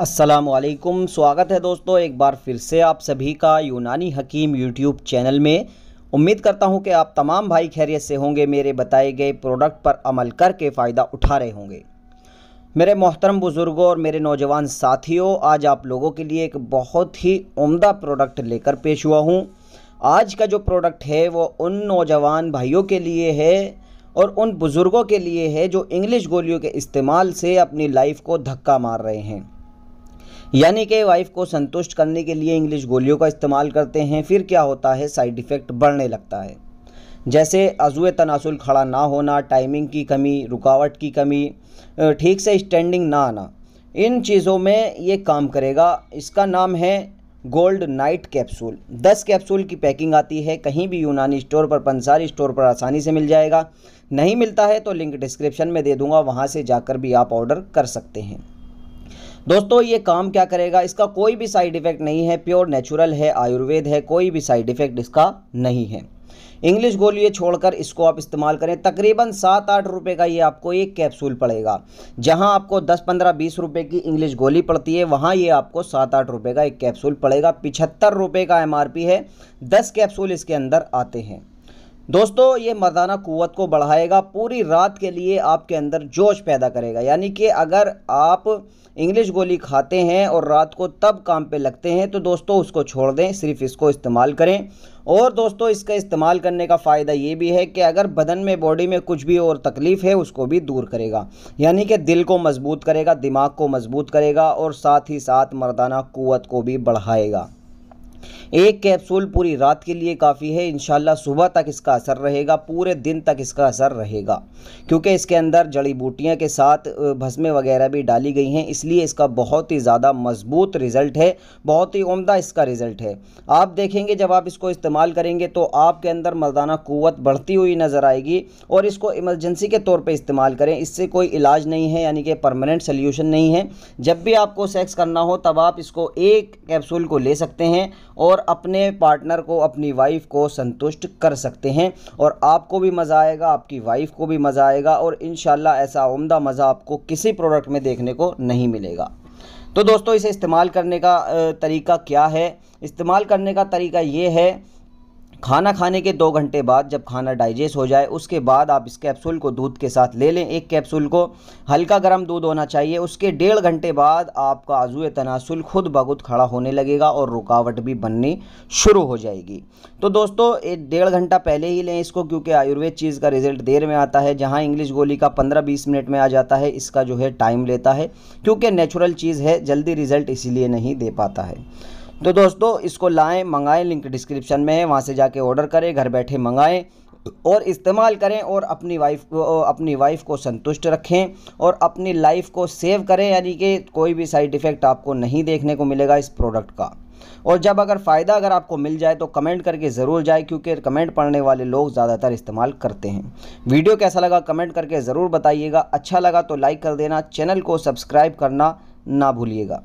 असलकुम स्वागत है दोस्तों एक बार फिर से आप सभी का यूनानी हकीम यूट्यूब चैनल में उम्मीद करता हूं कि आप तमाम भाई खैरियत से होंगे मेरे बताए गए प्रोडक्ट पर अमल करके फ़ायदा उठा रहे होंगे मेरे मोहतरम बुज़ुर्गों और मेरे नौजवान साथियों आज आप लोगों के लिए एक बहुत ही उम्दा प्रोडक्ट लेकर पेश हुआ हूँ आज का जो प्रोडक्ट है वो उन नौजवान भाइयों के लिए है और उन बुज़ुर्गों के लिए है जो इंग्लिश गोलियों के इस्तेमाल से अपनी लाइफ को धक्का मार रहे हैं यानी कि वाइफ को संतुष्ट करने के लिए इंग्लिश गोलियों का इस्तेमाल करते हैं फिर क्या होता है साइड इफ़ेक्ट बढ़ने लगता है जैसे अजुए तनासुल खड़ा ना होना टाइमिंग की कमी रुकावट की कमी ठीक से स्टैंडिंग ना आना इन चीज़ों में ये काम करेगा इसका नाम है गोल्ड नाइट कैप्सूल 10 कैप्सूल की पैकिंग आती है कहीं भी यूनानी स्टोर पर पंसारी स्टोर पर आसानी से मिल जाएगा नहीं मिलता है तो लिंक डिस्क्रिप्शन में दे दूंगा वहाँ से जाकर भी आप ऑर्डर कर सकते हैं दोस्तों ये काम क्या करेगा इसका कोई भी साइड इफ़ेक्ट नहीं है प्योर नेचुरल है आयुर्वेद है कोई भी साइड इफ़ेक्ट इसका नहीं है इंग्लिश गोली छोड़कर इसको आप इस्तेमाल करें तकरीबन सात आठ रुपए का ये आपको एक कैप्सूल पड़ेगा जहां आपको दस पंद्रह बीस रुपए की इंग्लिश गोली पड़ती है वहां ये आपको सात आठ रुपए का एक कैप्सूल पड़ेगा पिछहत्तर रुपए का एमआरपी है दस कैप्सूल इसके अंदर आते हैं दोस्तों ये मर्दाना क़वत को बढ़ाएगा पूरी रात के लिए आपके अंदर जोश पैदा करेगा यानी कि अगर आप इंग्लिश गोली खाते हैं और रात को तब काम पे लगते हैं तो दोस्तों उसको छोड़ दें सिर्फ इसको इस्तेमाल करें और दोस्तों इसका इस्तेमाल करने का फ़ायदा ये भी है कि अगर बदन में बॉडी में कुछ भी और तकलीफ़ है उसको भी दूर करेगा यानी कि दिल को मज़बूत करेगा दिमाग को मज़बूत करेगा और साथ ही साथ मर्दाना क़वत को भी बढ़ाएगा एक कैप्सूल पूरी रात के लिए काफ़ी है इन सुबह तक इसका असर रहेगा पूरे दिन तक इसका असर रहेगा क्योंकि इसके अंदर जड़ी बूटियाँ के साथ भस्में वगैरह भी डाली गई हैं इसलिए इसका बहुत ही ज़्यादा मजबूत रिज़ल्ट है बहुत ही उमदा इसका रिज़ल्ट है आप देखेंगे जब आप इसको इस्तेमाल करेंगे तो आपके अंदर मर्दाना क़वत बढ़ती हुई नज़र आएगी और इसको इमरजेंसी के तौर पर इस्तेमाल करें इससे कोई इलाज नहीं है यानी कि परमानेंट सल्यूशन नहीं है जब भी आपको सेक्स करना हो तब आप इसको एक कैप्सूल को ले सकते हैं और अपने पार्टनर को अपनी वाइफ को संतुष्ट कर सकते हैं और आपको भी मज़ा आएगा आपकी वाइफ को भी मज़ा आएगा और इन ऐसा उमदा मज़ा आपको किसी प्रोडक्ट में देखने को नहीं मिलेगा तो दोस्तों इसे इस्तेमाल करने का तरीका क्या है इस्तेमाल करने का तरीका ये है खाना खाने के दो घंटे बाद जब खाना डाइजेस्ट हो जाए उसके बाद आप इस कैप्सूल को दूध के साथ ले लें एक कैप्सूल को हल्का गर्म दूध होना चाहिए उसके डेढ़ घंटे बाद आपका आजू तनासुल खुद बगुद खड़ा होने लगेगा और रुकावट भी बननी शुरू हो जाएगी तो दोस्तों एक डेढ़ घंटा पहले ही लें इसको क्योंकि आयुर्वेद चीज़ का रिजल्ट देर में आता है जहाँ इंग्लिश गोली का पंद्रह बीस मिनट में आ जाता है इसका जो है टाइम लेता है क्योंकि नेचुरल चीज़ है जल्दी रिजल्ट इसीलिए नहीं दे पाता है तो दोस्तों इसको लाएं मंगाएं लिंक डिस्क्रिप्शन में है वहाँ से जाके ऑर्डर करें घर बैठे मंगाएं और इस्तेमाल करें और अपनी वाइफ को अपनी वाइफ को संतुष्ट रखें और अपनी लाइफ को सेव करें यानी कि कोई भी साइड इफ़ेक्ट आपको नहीं देखने को मिलेगा इस प्रोडक्ट का और जब अगर फ़ायदा अगर आपको मिल जाए तो कमेंट करके ज़रूर जाए क्योंकि कमेंट पढ़ने वाले लोग ज़्यादातर इस्तेमाल करते हैं वीडियो कैसा लगा कमेंट करके ज़रूर बताइएगा अच्छा लगा तो लाइक कर देना चैनल को सब्सक्राइब करना ना भूलिएगा